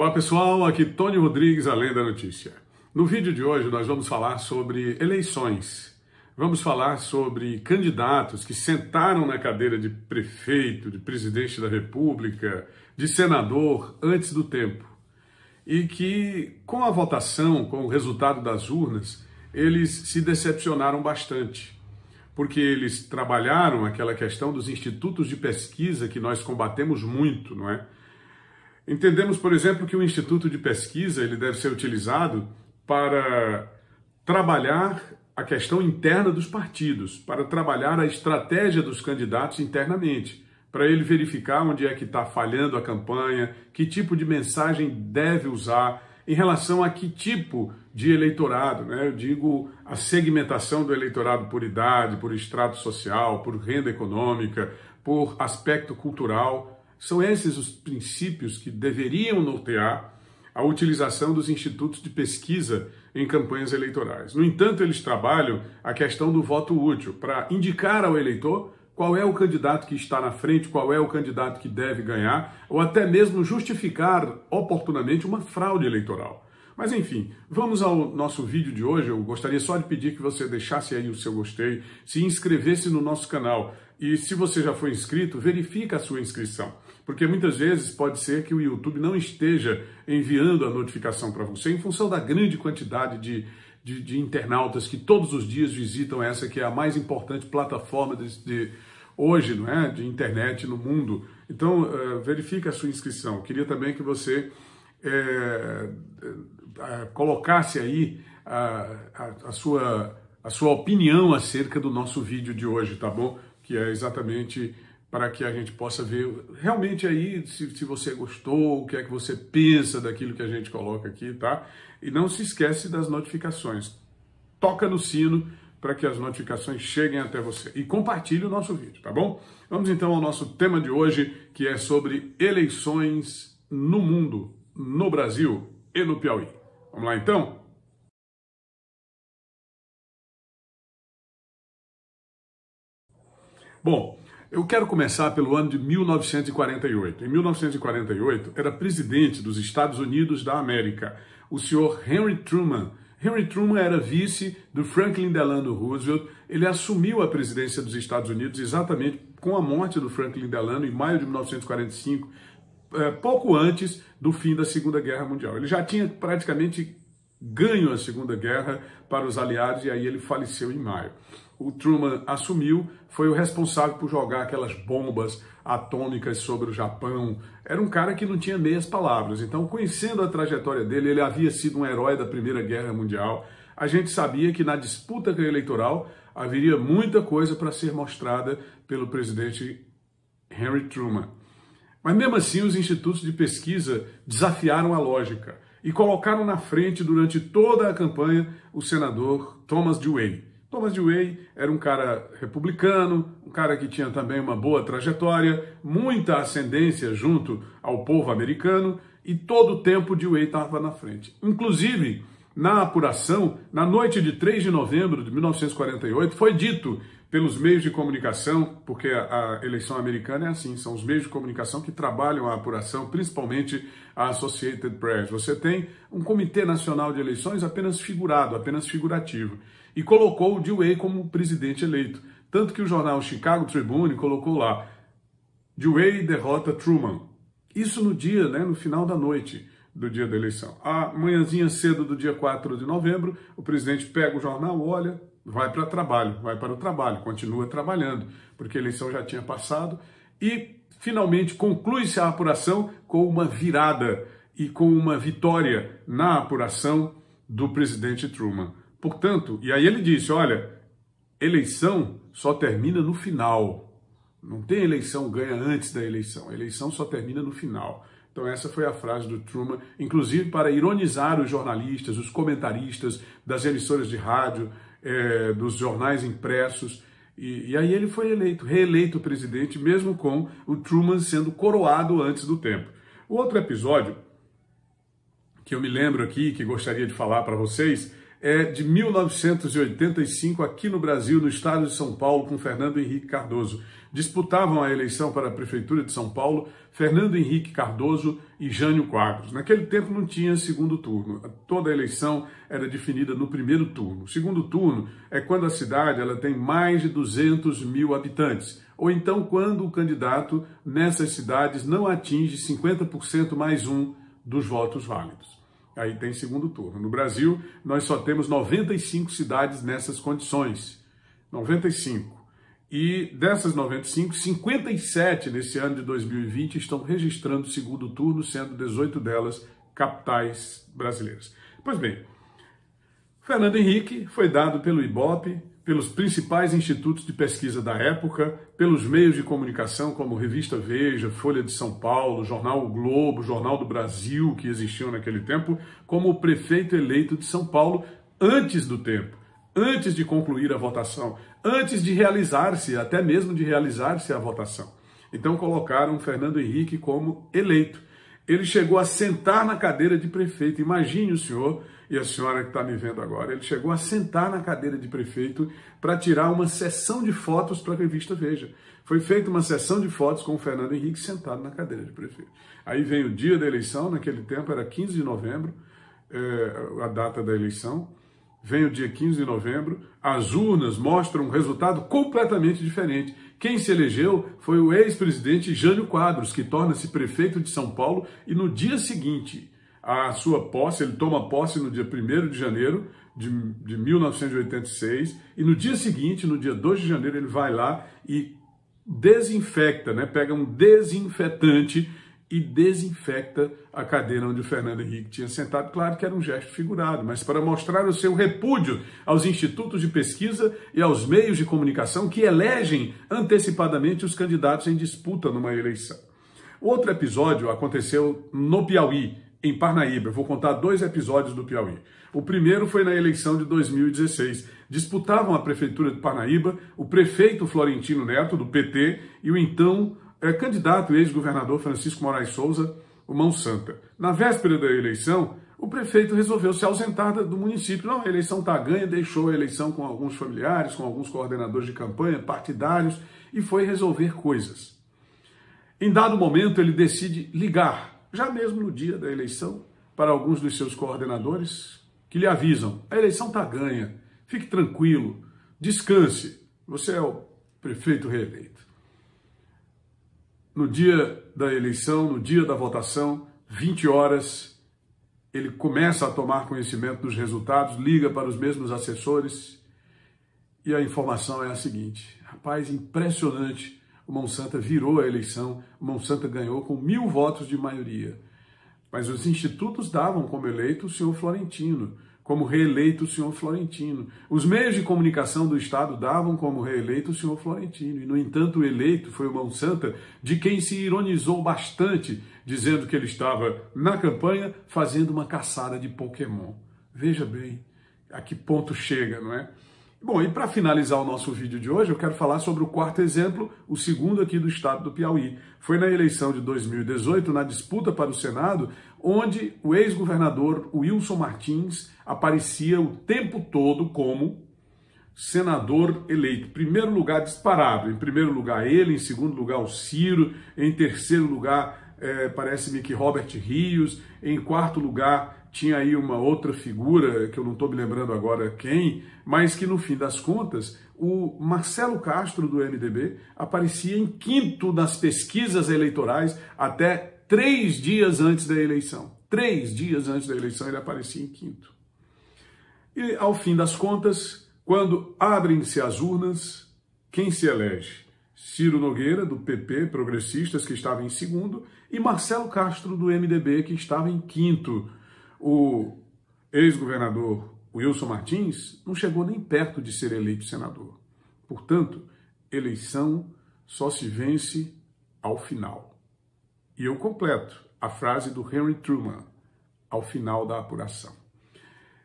Olá pessoal, aqui Tony Rodrigues, Além da Notícia. No vídeo de hoje nós vamos falar sobre eleições. Vamos falar sobre candidatos que sentaram na cadeira de prefeito, de presidente da República, de senador antes do tempo. E que, com a votação, com o resultado das urnas, eles se decepcionaram bastante porque eles trabalharam aquela questão dos institutos de pesquisa que nós combatemos muito, não é? Entendemos, por exemplo, que o instituto de pesquisa ele deve ser utilizado para trabalhar a questão interna dos partidos, para trabalhar a estratégia dos candidatos internamente, para ele verificar onde é que está falhando a campanha, que tipo de mensagem deve usar em relação a que tipo de eleitorado, né? Eu digo a segmentação do eleitorado por idade, por extrato social, por renda econômica, por aspecto cultural. São esses os princípios que deveriam nortear a utilização dos institutos de pesquisa em campanhas eleitorais. No entanto, eles trabalham a questão do voto útil para indicar ao eleitor qual é o candidato que está na frente, qual é o candidato que deve ganhar, ou até mesmo justificar oportunamente uma fraude eleitoral. Mas enfim, vamos ao nosso vídeo de hoje. Eu gostaria só de pedir que você deixasse aí o seu gostei, se inscrevesse no nosso canal e se você já foi inscrito, verifique a sua inscrição. Porque muitas vezes pode ser que o YouTube não esteja enviando a notificação para você em função da grande quantidade de, de, de, internautas que todos os dias visitam essa que é a mais importante plataforma de, de hoje, não é, de internet no mundo. Então uh, eh, verifique a sua inscrição. queria também que você é, é, colocasse aí a, a, a, sua, a sua opinião acerca do nosso vídeo de hoje, tá bom? Que é exatamente para que a gente possa ver realmente aí se, se você gostou, o que é que você pensa daquilo que a gente coloca aqui, tá? E não se esquece das notificações. Toca no sino para que as notificações cheguem até você. E compartilhe o nosso vídeo, tá bom? Vamos então ao nosso tema de hoje, que é sobre eleições no mundo, no Brasil e no Piauí. Vamos lá então? Bom, eu quero começar pelo ano de 1948. Em 1948, era presidente dos Estados Unidos da América o senhor Henry Truman. Henry Truman era vice do Franklin Delano Roosevelt. Ele assumiu a presidência dos Estados Unidos exatamente com a morte do Franklin Delano em maio de 1945, eh, pouco antes do fim da Segunda Guerra Mundial. Ele já tinha praticamente ganho a Segunda Guerra para os aliados e aí ele faleceu em maio. O Truman assumiu, foi o responsável por jogar aquelas bombas atômicas sobre o Japão. Era um cara que não tinha meias palavras. Então, conhecendo a trajetória dele, ele havia sido um herói da Primeira Guerra Mundial. A gente sabia que na disputa eleitoral haveria muita coisa para ser mostrada pelo presidente Henry Truman. Mas mesmo assim, os institutos de pesquisa desafiaram a lógica e colocaram na frente durante toda a campanha o senador Thomas Dewey. Thomas Dewey era um cara republicano, um cara que tinha também uma boa trajetória, muita ascendência junto ao povo americano e todo o tempo Dewey estava na frente. Inclusive, na apuração, na noite de 3 de novembro de 1948, foi dito pelos meios de comunicação, porque a eleição americana é assim, são os meios de comunicação que trabalham a apuração, principalmente a Associated Press. Você tem um Comitê Nacional de Eleições apenas figurado, apenas figurativo, e colocou o Dewey como presidente eleito. Tanto que o jornal Chicago Tribune colocou lá: Dewey derrota Truman. Isso no dia, né, no final da noite do dia da eleição. A manhãzinha cedo do dia 4 de novembro, o presidente pega o jornal, olha, vai para o trabalho, vai para o trabalho, continua trabalhando, porque a eleição já tinha passado e finalmente conclui-se a apuração com uma virada e com uma vitória na apuração do presidente Truman. Portanto, e aí ele disse: olha, eleição só termina no final. Não tem eleição ganha antes da eleição. A eleição só termina no final. Então, essa foi a frase do Truman, inclusive para ironizar os jornalistas, os comentaristas das emissoras de rádio, é, dos jornais impressos. E, e, aí ele foi eleito, reeleito presidente, mesmo com o Truman sendo coroado antes do tempo. O outro episódio que eu me lembro aqui, que gostaria de falar para vocês, é, de 1985 aqui no Brasil, no estado de São Paulo, com Fernando Henrique Cardoso. Disputavam a eleição para a Prefeitura de São Paulo Fernando Henrique Cardoso e Jânio Quadros. Naquele tempo não tinha segundo turno, toda a eleição era definida no primeiro turno. O segundo turno é quando a cidade ela tem mais de 200 mil habitantes, ou então quando o candidato nessas cidades não atinge 50% mais um dos votos válidos aí tem segundo turno. No Brasil, nós só temos 95 cidades nessas condições. 95. E dessas 95, 57 nesse ano de 2020 estão registrando segundo turno, sendo 18 delas capitais brasileiras. Pois bem, Fernando Henrique foi dado pelo IBOP pelos principais institutos de pesquisa da época, pelos meios de comunicação como Revista Veja, Folha de São Paulo, Jornal o Globo, Jornal do Brasil, que existiam naquele tempo, como o prefeito eleito de São Paulo antes do tempo, antes de concluir a votação, antes de realizar-se, até mesmo de realizar-se a votação. Então colocaram Fernando Henrique como eleito ele chegou a sentar na cadeira de prefeito. Imagine o senhor e a senhora que está me vendo agora. Ele chegou a sentar na cadeira de prefeito para tirar uma sessão de fotos para a revista Veja. Foi feita uma sessão de fotos com o Fernando Henrique sentado na cadeira de prefeito. Aí vem o dia da eleição, naquele tempo era 15 de novembro, é, a data da eleição vem o dia 15 de novembro, as urnas mostram um resultado completamente diferente. Quem se elegeu foi o ex-presidente Jânio Quadros, que torna-se prefeito de São Paulo e no dia seguinte à sua posse, ele toma posse no dia 1 de janeiro de, de 1986 e no dia seguinte, no dia 2 de janeiro, ele vai lá e desinfecta, né? pega um desinfetante e desinfecta a cadeira onde o Fernando Henrique tinha sentado. Claro que era um gesto figurado, mas para mostrar o seu repúdio aos institutos de pesquisa e aos meios de comunicação que elegem antecipadamente os candidatos em disputa numa eleição. Outro episódio aconteceu no Piauí, em Parnaíba. Eu vou contar dois episódios do Piauí. O primeiro foi na eleição de 2016. Disputavam a prefeitura de Parnaíba o prefeito Florentino Neto, do PT, e o então é candidato ex-governador Francisco Moraes Souza, o Mão Santa. Na véspera da eleição, o prefeito resolveu se ausentar do município. Não, a eleição está ganha, deixou a eleição com alguns familiares, com alguns coordenadores de campanha, partidários, e foi resolver coisas. Em dado momento, ele decide ligar, já mesmo no dia da eleição, para alguns dos seus coordenadores, que lhe avisam: a eleição está ganha, fique tranquilo, descanse, você é o prefeito reeleito no dia da eleição, no dia da votação, 20 horas, ele começa a tomar conhecimento dos resultados, liga para os mesmos assessores e a informação é a seguinte: rapaz, impressionante, o Monsanto virou a eleição, o Monsanto ganhou com mil votos de maioria. Mas os institutos davam como eleito o senhor Florentino como reeleito o senhor Florentino. Os meios de comunicação do Estado davam como reeleito o senhor Florentino, e, no entanto, o eleito foi o Mão Santa, de quem se ironizou bastante, dizendo que ele estava, na campanha, fazendo uma caçada de Pokémon. Veja bem a que ponto chega, não é? Bom, e para finalizar o nosso vídeo de hoje, eu quero falar sobre o quarto exemplo, o segundo aqui do estado do Piauí. Foi na eleição de 2018, na disputa para o Senado, onde o ex-governador Wilson Martins aparecia o tempo todo como senador eleito. Primeiro lugar disparado. Em primeiro lugar ele, em segundo lugar o Ciro, em terceiro lugar eh, parece-me que Robert Rios, em quarto lugar tinha aí uma outra figura, que eu não estou me lembrando agora quem, mas que no fim das contas, o Marcelo Castro do MDB aparecia em quinto nas pesquisas eleitorais até três dias antes da eleição. Três dias antes da eleição ele aparecia em quinto. E ao fim das contas, quando abrem-se as urnas, quem se elege? Ciro Nogueira, do PP, Progressistas, que estava em segundo, e Marcelo Castro, do MDB, que estava em quinto o ex-governador Wilson Martins não chegou nem perto de ser eleito senador. Portanto, eleição só se vence ao final. E eu completo a frase do Henry Truman, ao final da apuração.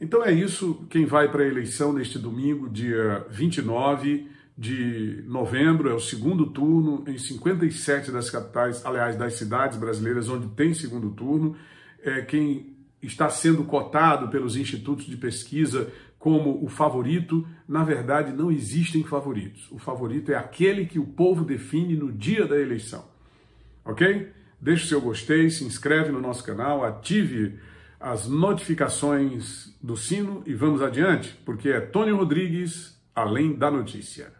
Então é isso, quem vai para a eleição neste domingo, dia 29 de novembro, é o segundo turno em 57 das capitais, aliás, das cidades brasileiras onde tem segundo turno. É, quem está sendo cotado pelos institutos de pesquisa como o favorito, na verdade não existem favoritos. O favorito é aquele que o povo define no dia da eleição. Ok? Deixe seu gostei, se inscreve no nosso canal, ative as notificações do sino e vamos adiante, porque é Tony Rodrigues, além da notícia.